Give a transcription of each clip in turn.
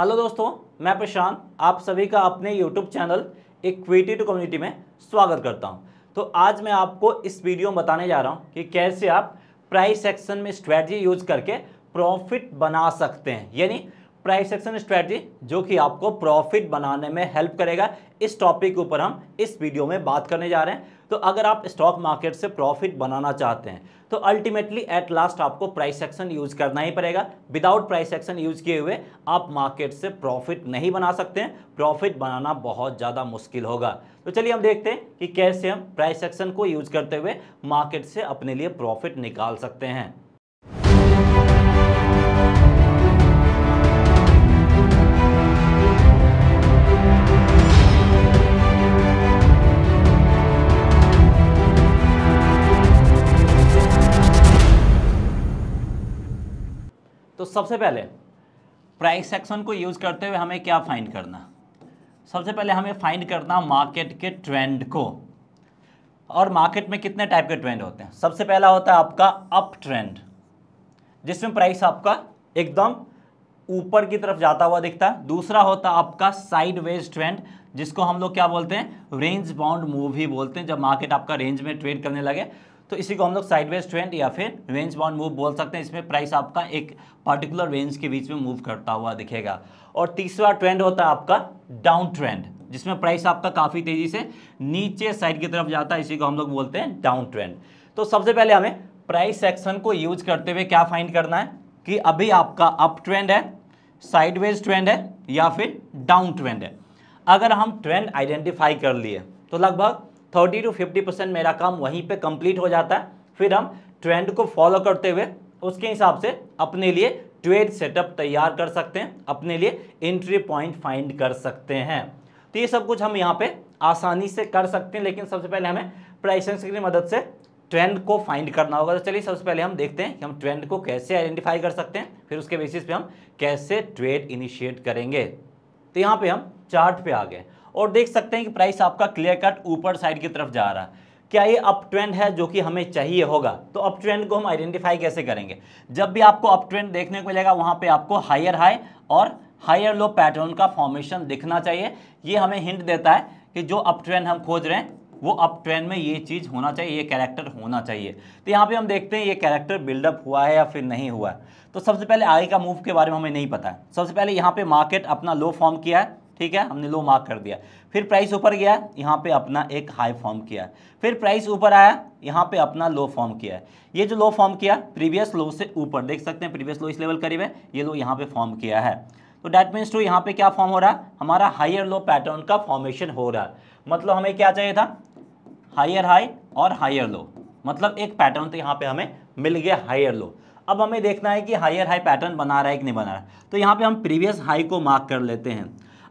hello दोस्तों मैं प्रशांत आप सभी का अपने YouTube channel equity to community में स्वागत करता हूं तो आज मैं आपको इस वीडियो में बताने जा रहा हूं कि कैसे आप प्राइस एक्शन में स्ट्रैटी यूज करके प्रॉफिट बना सकते हैं यानी प्राइस एक्शन स्ट्रैटी जो कि आपको प्रॉफिट बनाने में हेल्प करेगा इस टॉपिक के ऊपर हम इस वीडियो में बात करने जा रहे हैं तो अगर आप स्टॉक मार्केट से प्रॉफिट बनाना चाहते हैं तो अल्टीमेटली एट लास्ट आपको प्राइस एक्शन यूज करना ही पड़ेगा विदाउट प्राइस एक्शन यूज किए हुए आप मार्केट से प्रॉफिट नहीं बना सकते हैं प्रॉफिट बनाना बहुत ज़्यादा मुश्किल होगा तो चलिए हम देखते हैं कि कैसे हम प्राइस एक्शन को यूज करते हुए मार्केट से अपने लिए प्रॉफिट निकाल सकते हैं सबसे पहले प्राइस सेक्शन को यूज़ करते हुए हमें क्या फाइंड करना सबसे पहले हमें फाइंड करना मार्केट के ट्रेंड को और मार्केट में कितने टाइप के ट्रेंड होते हैं सबसे पहला होता है आपका अप ट्रेंड जिसमें प्राइस आपका एकदम ऊपर की तरफ जाता हुआ दिखता है दूसरा होता है आपका साइडवेज ट्रेंड जिसको हम लोग क्या बोलते हैं रेंज बाउंड मूव ही बोलते हैं जब मार्केट आपका रेंज में ट्रेड करने लगे तो इसी को हम लोग साइडवेज ट्रेंड या फिर रेंज बाउंड मूव बोल सकते हैं इसमें प्राइस आपका एक पर्टिकुलर रेंज के बीच में मूव करता हुआ दिखेगा और तीसरा ट्रेंड होता है आपका डाउन ट्रेंड जिसमें प्राइस आपका काफ़ी तेज़ी से नीचे साइड की तरफ जाता है इसी को हम लोग बोलते हैं डाउन ट्रेंड तो सबसे पहले हमें प्राइस सेक्शन को यूज करते हुए क्या फाइंड करना है कि अभी आपका अप ट्रेंड है साइडवेज ट्रेंड है या फिर डाउन ट्रेंड है अगर हम ट्रेंड आइडेंटिफाई कर लिए तो लगभग थर्टी टू फिफ्टी परसेंट मेरा काम वहीं पे कंप्लीट हो जाता है फिर हम ट्रेंड को फॉलो करते हुए उसके हिसाब से अपने लिए ट्रेड सेटअप तैयार कर सकते हैं अपने लिए एंट्री पॉइंट फाइंड कर सकते हैं तो ये सब कुछ हम यहाँ पर आसानी से कर सकते हैं लेकिन सबसे पहले हमें प्राइसेंस की मदद से ट्रेंड को फाइंड करना होगा तो चलिए सबसे पहले हम देखते हैं कि हम ट्रेंड को कैसे आइडेंटिफाई कर सकते हैं फिर उसके बेसिस पे हम कैसे ट्रेड इनिशिएट करेंगे तो यहाँ पे हम चार्ट पे आ गए और देख सकते हैं कि प्राइस आपका क्लियर कट ऊपर साइड की तरफ जा रहा है क्या ये अप ट्रेंड है जो कि हमें चाहिए होगा तो अप ट्रेंड को हम आइडेंटिफाई कैसे करेंगे जब भी आपको अप ट्रेंड देखने को मिलेगा वहाँ पे आपको हायर हाई और हायर लो पैटर्न का फॉर्मेशन दिखना चाहिए ये हमें हिंट देता है कि जो अप ट्रेंड हम खोज रहे हैं वो अप ट्रेंड में ये चीज़ होना चाहिए ये कैरेक्टर होना चाहिए तो यहाँ पे हम देखते हैं ये कैरेक्टर बिल्डअप हुआ है या फिर नहीं हुआ है तो सबसे पहले आगे का मूव के बारे में हमें नहीं पता है सबसे पहले यहाँ पे मार्केट अपना लो फॉर्म किया है ठीक है हमने लो मार्क कर दिया फिर प्राइस ऊपर गया यहाँ पे अपना एक हाई फॉर्म किया फिर प्राइस ऊपर आया यहाँ पे अपना लो फॉर्म किया ये जो लो फॉर्म किया प्रीवियस लो से ऊपर देख सकते हैं प्रीवियस लो इस लेवल करीब है ये लो यहाँ पे फॉर्म किया है तो डैट मीन्स टू यहाँ पे क्या फॉर्म हो रहा है हमारा हायर लो पैटर्न का फॉर्मेशन हो रहा है मतलब हमें क्या चाहिए था हायर हाई और हायर लो मतलब एक पैटर्न तो यहाँ पे हमें मिल गया हायर लो अब हमें देखना है कि हायर हाई पैटर्न बना रहा है कि नहीं बना रहा है तो यहाँ पे हम प्रीवियस हाई को मार्क कर लेते हैं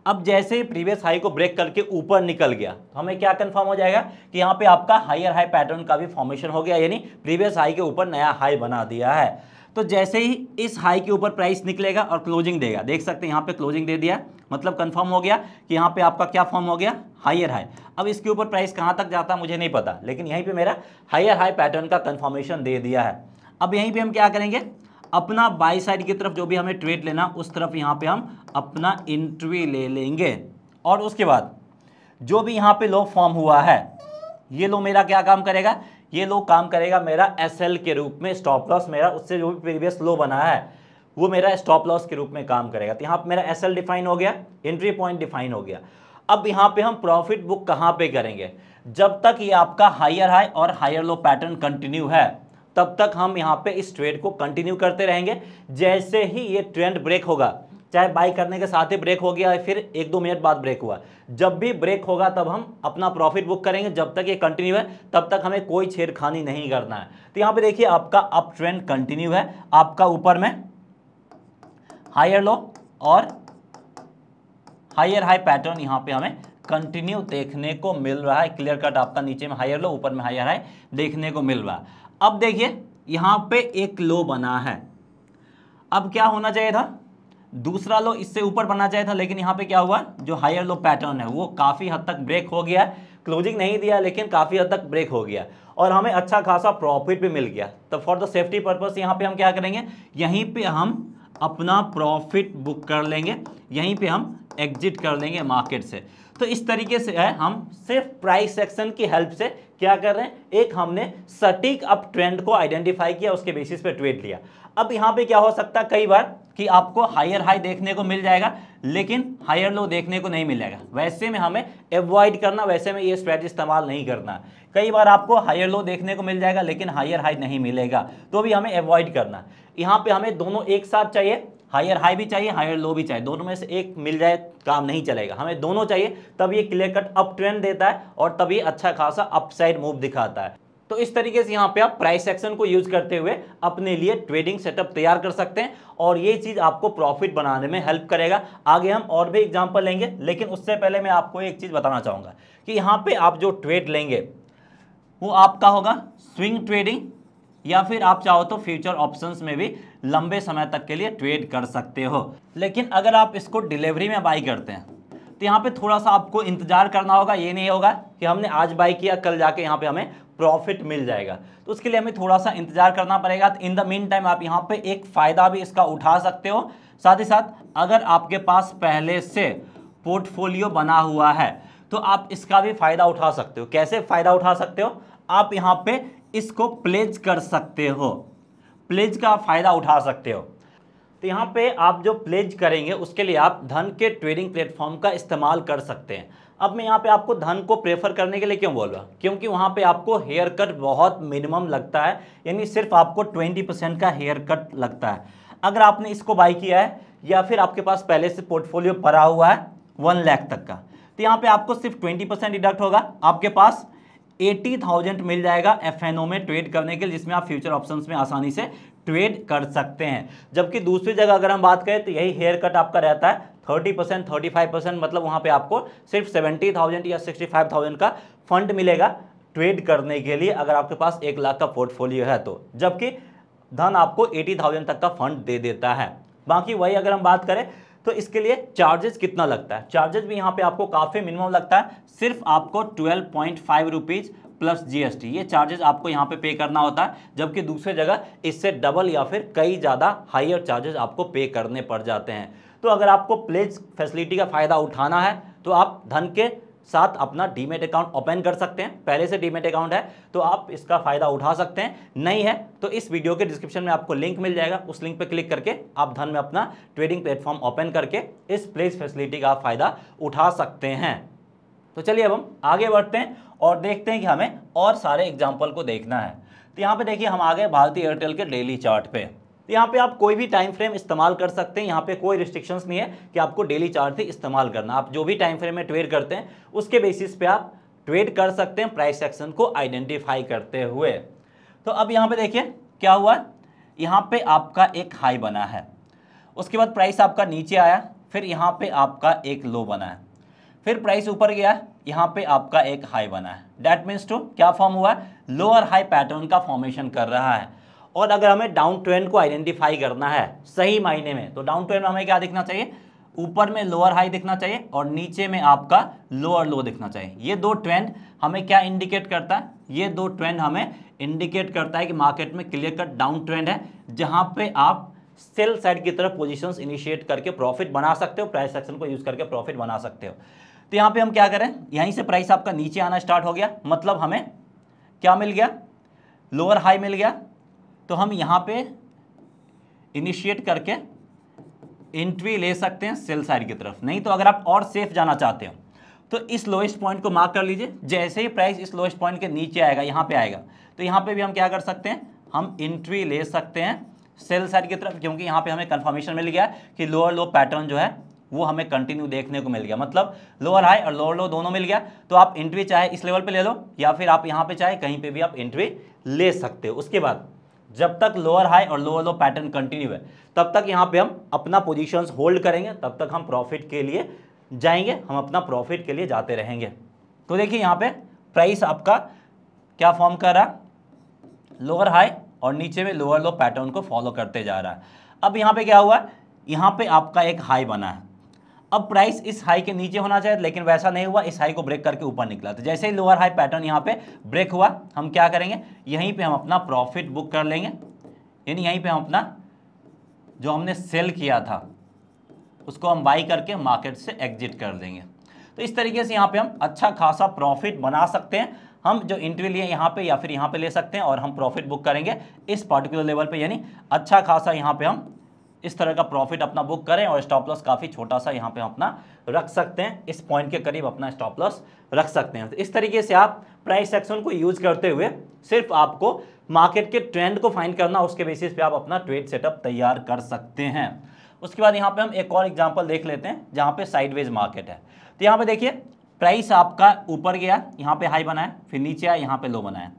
अब जैसे ही प्रीवियस हाई को ब्रेक करके ऊपर निकल गया तो हमें क्या कंफर्म हो जाएगा कि यहाँ पे आपका हायर हाई पैटर्न का भी फॉर्मेशन हो गया यानी प्रीवियस हाई के ऊपर नया हाई बना दिया है तो जैसे ही इस हाई के ऊपर प्राइस निकलेगा और क्लोजिंग देगा देख सकते हैं यहाँ पे क्लोजिंग दे दिया मतलब कंफर्म हो गया कि यहाँ पे आपका क्या फॉर्म हो गया हायर हाई अब इसके ऊपर प्राइस कहाँ तक जाता है मुझे नहीं पता लेकिन यहीं पे मेरा हायर हाई पैटर्न का कंफर्मेशन दे दिया है अब यहीं पे हम क्या करेंगे अपना बाई साइड की तरफ जो भी हमें ट्रेड लेना उस तरफ यहाँ पे हम अपना इंट्री ले लेंगे और उसके बाद जो भी यहाँ पे लो फॉर्म हुआ है ये लो मेरा क्या काम करेगा ये लो काम करेगा मेरा एसएल के रूप में स्टॉप लॉस मेरा उससे जो भी प्रीवियस लो बना है वो मेरा स्टॉप लॉस के रूप में काम करेगा तो यहाँ पर मेरा एस डिफाइन हो गया एंट्री पॉइंट डिफाइन हो गया अब यहाँ पे हम प्रॉफिट बुक कहाँ पे करेंगे जब तक ये आपका हायर हाई और हायर लो पैटर्न कंटिन्यू है तब तक हम यहाँ पे इस ट्रेड को कंटिन्यू करते रहेंगे जैसे ही ये ट्रेंड ब्रेक होगा चाहे बाई करने के साथ ही ब्रेक हो गया फिर एक दो मिनट बाद ब्रेक हुआ जब भी ब्रेक होगा तब हम अपना प्रॉफिट बुक करेंगे जब तक ये कंटिन्यू है तब तक हमें कोई छेड़खानी नहीं करना है तो यहाँ पे देखिए आपका अप ट्रेंड कंटिन्यू है आपका ऊपर में हायर लो और हायर हाई पैटर्न यहाँ पे हमें कंटिन्यू देखने को मिल रहा है क्लियर कट आपका नीचे में हायर लो ऊपर में हायर हाई देखने को मिल रहा है अब देखिए यहाँ पे एक लो बना है अब क्या होना चाहिए था दूसरा लो इससे ऊपर बनना चाहिए था लेकिन यहाँ पे क्या हुआ जो हायर लो पैटर्न है वो काफ़ी हद तक ब्रेक हो गया क्लोजिंग नहीं दिया लेकिन काफ़ी हद तक ब्रेक हो गया और हमें अच्छा खासा प्रॉफिट भी मिल गया तो फॉर द सेफ्टी पर्पज़ यहाँ पे हम क्या करेंगे यहीं पे हम अपना प्रॉफिट बुक कर लेंगे यहीं पे हम एग्जिट कर लेंगे मार्केट से तो इस तरीके से है हम सिर्फ प्राइस सेक्शन की हेल्प से क्या कर रहे हैं एक हमने सटीक अप ट्रेंड को आइडेंटिफाई किया उसके बेसिस पे ट्रेड लिया अब यहाँ पे क्या हो सकता है कई बार कि आपको हायर हाई देखने को मिल जाएगा लेकिन हायर लो देखने को नहीं मिलेगा वैसे में हमें अवॉइड करना वैसे में ये स्ट्रैटेजी इस्तेमाल नहीं करना कई बार आपको हायर लो देखने को मिल जाएगा लेकिन हायर हाई नहीं मिलेगा तो भी हमें अवॉइड करना यहाँ पे हमें दोनों एक साथ चाहिए हायर हाई भी चाहिए हायर लो भी चाहिए दोनों में से एक मिल जाए काम नहीं चलेगा हमें दोनों चाहिए तब ये क्लियर कट अप ट्रेंड देता है और तभी अच्छा खासा अपसाइड मूव दिखाता है तो इस तरीके से यहाँ पे आप प्राइस एक्शन को यूज करते हुए अपने लिए ट्रेडिंग सेटअप तैयार कर सकते हैं और ये चीज़ आपको प्रॉफिट बनाने में हेल्प करेगा आगे हम और भी एग्जाम्पल लेंगे लेकिन उससे पहले मैं आपको एक चीज़ बताना चाहूंगा कि यहाँ पे आप जो ट्रेड लेंगे वो आपका होगा स्विंग ट्रेडिंग या फिर आप चाहो तो फ्यूचर ऑप्शंस में भी लंबे समय तक के लिए ट्रेड कर सकते हो लेकिन अगर आप इसको डिलीवरी में बाई करते हैं तो यहाँ पे थोड़ा सा आपको इंतजार करना होगा ये नहीं होगा कि हमने आज बाई किया कल जाके यहाँ पे हमें प्रॉफिट मिल जाएगा तो उसके लिए हमें थोड़ा सा इंतजार करना पड़ेगा तो इन द मीन टाइम आप यहाँ पे एक फ़ायदा भी इसका उठा सकते हो साथ ही साथ अगर आपके पास पहले से पोर्टफोलियो बना हुआ है तो आप इसका भी फ़ायदा उठा सकते हो कैसे फ़ायदा उठा सकते हो आप यहाँ पे इसको प्लेज कर सकते हो प्लेज का फ़ायदा उठा सकते हो तो यहाँ पे आप जो प्लेज करेंगे उसके लिए आप धन के ट्रेडिंग प्लेटफॉर्म का इस्तेमाल कर सकते हैं अब मैं यहाँ पे आपको धन को प्रेफर करने के लिए क्यों बोल रहा क्योंकि वहाँ पे आपको हेयर कट बहुत मिनिमम लगता है यानी सिर्फ आपको 20 परसेंट का हेयर कट लगता है अगर आपने इसको बाई किया है या फिर आपके पास पहले से पोर्टफोलियो भरा हुआ है वन लैख तक का तो यहाँ पर आपको सिर्फ ट्वेंटी परसेंट डिडक्ट होगा आपके पास एटी थाउजेंड मिल जाएगा एफ में ट्रेड करने के लिए जिसमें आप फ्यूचर ऑप्शन में आसानी से ट्रेड कर सकते हैं जबकि दूसरी जगह अगर हम बात करें तो यही हेयर कट आपका रहता है thirty percent thirty five percent मतलब वहाँ पे आपको सिर्फ सेवेंटी थाउजेंड या सिक्सटी फाइव थाउजेंड का फंड मिलेगा ट्रेड करने के लिए अगर आपके पास एक लाख का पोर्टफोलियो है तो जबकि धन आपको एटी थाउजेंड तक का फंड दे देता है बाकी वही अगर हम बात करें तो इसके लिए चार्जेस कितना लगता है चार्जेस भी यहाँ पे आपको काफ़ी मिनिमम लगता है सिर्फ आपको twelve point five rupees plus GST ये चार्जेस आपको यहाँ पे पे करना होता है जबकि दूसरी जगह इससे डबल या फिर कई ज़्यादा हाइयर चार्जेस आपको पे करने पड़ जाते हैं तो अगर आपको प्लेज फैसिलिटी का फ़ायदा उठाना है तो आप धन के साथ अपना डीमेट अकाउंट ओपन कर सकते हैं पहले से डीमेट अकाउंट है तो आप इसका फायदा उठा सकते हैं नहीं है तो इस वीडियो के डिस्क्रिप्शन में आपको लिंक मिल जाएगा उस लिंक पर क्लिक करके आप धन में अपना ट्रेडिंग प्लेटफॉर्म ओपन करके इस प्लेस फैसिलिटी का फायदा उठा सकते हैं तो चलिए अब हम आगे बढ़ते हैं और देखते हैं कि हमें और सारे एग्जाम्पल को देखना है तो यहाँ पे देखिए हम आ गए भारतीय एयरटेल के डेली चार्ट पे तो यहाँ पे आप कोई भी टाइम फ्रेम इस्तेमाल कर सकते हैं यहाँ पे कोई रिस्ट्रिक्शंस नहीं है कि आपको डेली चार्ट ही इस्तेमाल करना आप जो भी टाइम फ्रेम में ट्रेड करते हैं उसके बेसिस पे आप ट्रेड कर सकते हैं प्राइस एक्शन को आइडेंटिफाई करते हुए तो अब यहाँ पे देखिए क्या हुआ यहाँ पे आपका एक हाई बना है उसके बाद प्राइस आपका नीचे आया फिर यहाँ पे आपका एक लो बना है फिर प्राइस ऊपर गया यहाँ पे आपका एक हाई बना है डैट मीन्स टू क्या फॉर्म हुआ है लोअर हाई पैटर्न का फॉर्मेशन कर रहा है और अगर हमें डाउन ट्रेंड को आइडेंटिफाई करना है सही मायने में तो डाउन ट्रेंड में हमें क्या दिखना चाहिए ऊपर में लोअर हाई दिखना चाहिए और नीचे में आपका लोअर लो दिखना चाहिए ये दो ट्रेंड हमें क्या इंडिकेट करता है ये दो ट्रेंड हमें इंडिकेट करता है कि मार्केट में क्लियर कट डाउन ट्रेंड है जहाँ पे आप सेल साइड की तरफ पोजीशंस इनिशिएट करके प्रॉफिट बना सकते हो प्राइस एक्शन को यूज करके प्रॉफिट बना सकते हो तो यहाँ पे हम क्या करें यहीं से प्राइस आपका नीचे आना स्टार्ट हो गया मतलब हमें क्या मिल गया लोअर हाई मिल गया तो हम यहाँ पे इनिशिएट करके एंट्री ले सकते हैं सेल साइड की तरफ नहीं तो अगर आप और सेफ जाना चाहते हो तो इस लोएस्ट पॉइंट को मार्क कर लीजिए जैसे ही प्राइस इस लोएस्ट पॉइंट के नीचे आएगा यहाँ पे आएगा तो यहाँ पे भी हम क्या कर सकते हैं हम एंट्री ले सकते हैं सेल साइड की तरफ क्योंकि यहाँ पे हमें कंफर्मेशन मिल गया कि लोअर लो पैटर्न जो है वो हमें कंटिन्यू देखने को मिल गया मतलब लोअर हाई और लोअर लो दोनों मिल गया तो आप एंट्री चाहे इस लेवल पर ले लो या फिर आप यहाँ पर चाहे कहीं पर भी आप एंट्री ले सकते हो उसके बाद जब तक लोअर हाई और लोअर लो पैटर्न कंटिन्यू है तब तक यहाँ पे हम अपना पोजीशंस होल्ड करेंगे तब तक हम प्रॉफिट के लिए जाएंगे हम अपना प्रॉफिट के लिए जाते रहेंगे तो देखिए यहाँ पे प्राइस आपका क्या फॉर्म कर रहा है लोअर हाई और नीचे में लोअर लो पैटर्न को फॉलो करते जा रहा है अब यहाँ पे क्या हुआ है यहाँ पे आपका एक हाई बना है अब प्राइस इस हाई के नीचे होना चाहिए लेकिन वैसा नहीं हुआ इस हाई को ब्रेक करके ऊपर निकला तो जैसे ही लोअर हाई पैटर्न यहाँ पे ब्रेक हुआ हम क्या करेंगे यहीं पे हम अपना प्रॉफिट बुक कर लेंगे यानी यहीं पे हम अपना जो हमने सेल किया था उसको हम बाई करके मार्केट से एग्जिट कर देंगे तो इस तरीके से यहाँ पर हम अच्छा खासा प्रॉफिट बना सकते हैं हम जो इंट्री लिए यहाँ पर या फिर यहाँ पर ले सकते हैं और हम प्रॉफिट बुक करेंगे इस पर्टिकुलर लेवल पर यानी अच्छा खासा यहाँ पर हम इस तरह का प्रॉफिट अपना बुक करें और स्टॉप लॉस काफ़ी छोटा सा यहाँ पे अपना रख सकते हैं इस पॉइंट के करीब अपना स्टॉप लॉस रख सकते हैं तो इस तरीके से आप प्राइस एक्शन को यूज करते हुए सिर्फ आपको मार्केट के ट्रेंड को फाइंड करना उसके बेसिस पे आप अपना ट्रेड सेटअप तैयार कर सकते हैं उसके बाद यहाँ पे हम एक और एग्जाम्पल देख लेते हैं जहाँ पे साइडवेज मार्केट है तो यहाँ पे देखिए प्राइस आपका ऊपर गया यहाँ पे हाई बनाए फिर नीचे आया यहाँ पे लो बनाए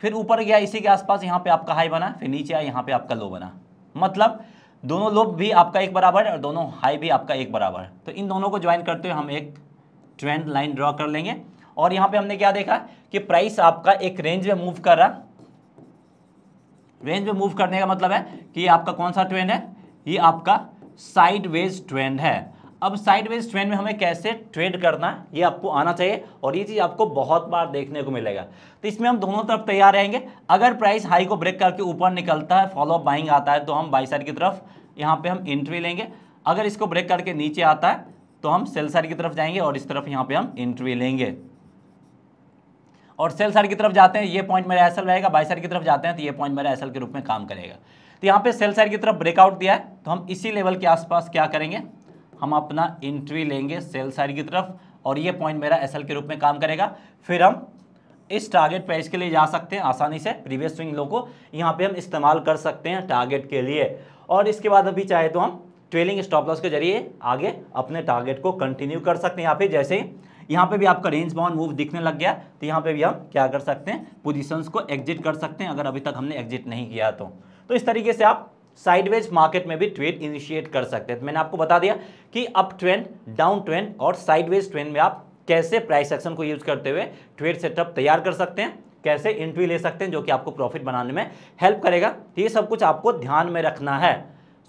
फिर ऊपर गया इसी के आसपास यहाँ पे आपका हाई बना फिर नीचे आया यहाँ पे आपका लो बना मतलब दोनों लोप भी आपका एक बराबर है और दोनों हाई भी आपका एक बराबर है तो इन दोनों को ज्वाइन करते हुए हम एक ट्रेंड लाइन ड्रॉ कर लेंगे और यहाँ पे हमने क्या देखा कि प्राइस आपका एक रेंज में मूव कर रहा रेंज में मूव करने का मतलब है कि आपका कौन सा ट्रेंड है ये आपका साइडवेज ट्रेंड है अब साइडवेज ट्रेंड में हमें कैसे ट्रेड करना ये आपको आना चाहिए और ये चीज़ आपको बहुत बार देखने को मिलेगा तो इसमें हम दोनों तरफ तैयार रहेंगे अगर प्राइस हाई को ब्रेक करके ऊपर निकलता है अप बाइंग आता है तो हम बाई साइड की तरफ यहाँ पे हम एंट्री लेंगे अगर इसको ब्रेक करके नीचे आता है तो हम सेल साइड की तरफ जाएंगे और इस तरफ यहाँ पे हम एंट्री लेंगे और सेल साइड की तरफ जाते हैं ये पॉइंट मेरा एसल रहेगा बाई साइड की तरफ जाते हैं तो ये पॉइंट मेरा एसल के रूप में काम करेगा तो यहाँ पे सेल साइड की तरफ ब्रेकआउट दिया है तो हम इसी लेवल के आसपास क्या करेंगे हम अपना इंट्री लेंगे सेल साइड की तरफ और ये पॉइंट मेरा एस के रूप में काम करेगा फिर हम इस टारगेट प्राइस के लिए जा सकते हैं आसानी से प्रीवियस स्विंग लो को यहाँ पे हम इस्तेमाल कर सकते हैं टारगेट के लिए और इसके बाद अभी चाहे तो हम ट्रेलिंग स्टॉप लॉस के जरिए आगे अपने टारगेट को कंटिन्यू कर सकते हैं यहाँ पे जैसे ही यहाँ पे भी आपका रेंज बाउंड मूव दिखने लग गया तो यहाँ पे भी हम क्या कर सकते हैं पोजिशंस को एग्जिट कर सकते हैं अगर अभी तक हमने एग्जिट नहीं किया तो, तो इस तरीके से आप साइडवेज मार्केट में भी ट्रेड इनिशिएट कर सकते हैं तो मैंने आपको बता दिया कि अप ट्रेंड डाउन ट्रेंड और साइडवेज ट्रेंड में आप कैसे प्राइस एक्शन को यूज करते हुए ट्रेड सेटअप तैयार कर सकते हैं कैसे एंट्री ले सकते हैं जो कि आपको प्रॉफिट बनाने में हेल्प करेगा तो ये सब कुछ आपको ध्यान में रखना है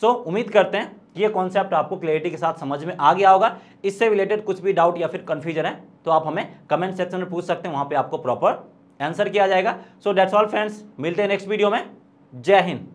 सो so, उम्मीद करते हैं कि ये कॉन्सेप्ट आपको क्लैरिटी के साथ समझ में आ गया होगा इससे रिलेटेड कुछ भी डाउट या फिर कन्फ्यूजन है तो आप हमें कमेंट सेक्शन में पूछ सकते हैं वहाँ पर आपको प्रॉपर आंसर किया जाएगा सो डेट्स ऑल फ्रेंड्स मिलते हैं नेक्स्ट वीडियो में जय हिंद